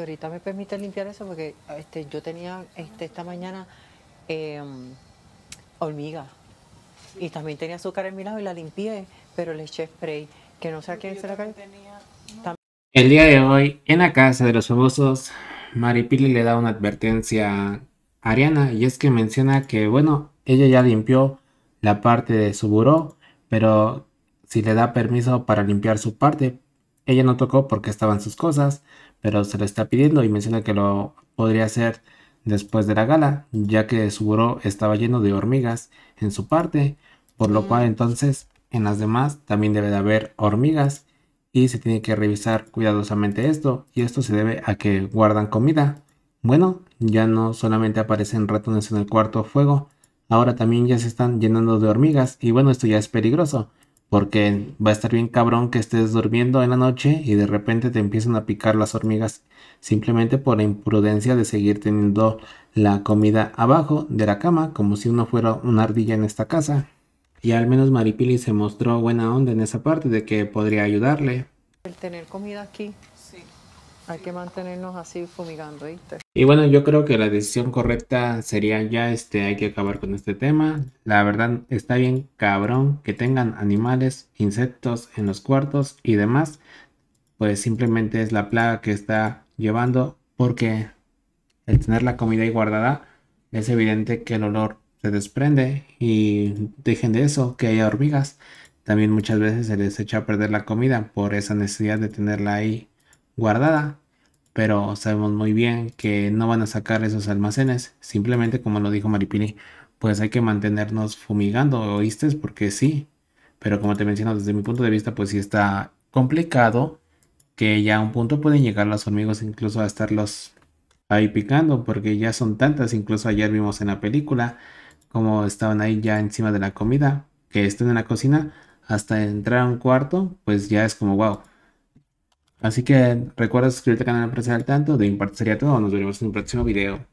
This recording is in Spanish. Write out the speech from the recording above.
ahorita me permite limpiar eso, porque este, yo tenía este, esta mañana em, hormiga y también tenía azúcar en mi lado y la limpié, pero le eché spray, que no sé a quién se la cayó. El día de hoy, en la casa de los famosos, Maripili le da una advertencia a Ariana y es que menciona que, bueno, ella ya limpió la parte de su buró, pero si le da permiso para limpiar su parte, ella no tocó porque estaban sus cosas, pero se lo está pidiendo y menciona que lo podría hacer después de la gala, ya que su buró estaba lleno de hormigas en su parte, por lo cual mm. entonces en las demás también debe de haber hormigas y se tiene que revisar cuidadosamente esto y esto se debe a que guardan comida. Bueno, ya no solamente aparecen ratones en el cuarto fuego, ahora también ya se están llenando de hormigas y bueno, esto ya es peligroso, porque va a estar bien cabrón que estés durmiendo en la noche y de repente te empiezan a picar las hormigas simplemente por la imprudencia de seguir teniendo la comida abajo de la cama como si uno fuera una ardilla en esta casa. Y al menos Maripili se mostró buena onda en esa parte de que podría ayudarle. El tener comida aquí. Sí. Hay que mantenernos así fumigando, ¿viste? Y bueno, yo creo que la decisión correcta sería ya, este, hay que acabar con este tema. La verdad, está bien cabrón que tengan animales, insectos en los cuartos y demás. Pues simplemente es la plaga que está llevando porque el tener la comida ahí guardada es evidente que el olor se desprende y dejen de eso, que haya hormigas. También muchas veces se les echa a perder la comida por esa necesidad de tenerla ahí guardada, pero sabemos muy bien que no van a sacar esos almacenes, simplemente como lo dijo Maripini, pues hay que mantenernos fumigando, ¿oíste? Porque sí, pero como te menciono, desde mi punto de vista, pues sí está complicado que ya a un punto pueden llegar los hormigos incluso a estarlos ahí picando, porque ya son tantas, incluso ayer vimos en la película como estaban ahí ya encima de la comida, que estén en la cocina, hasta entrar a un cuarto, pues ya es como wow Así que recuerda suscribirte al canal para estar al tanto. De mi parte sería todo. Nos vemos en un próximo video.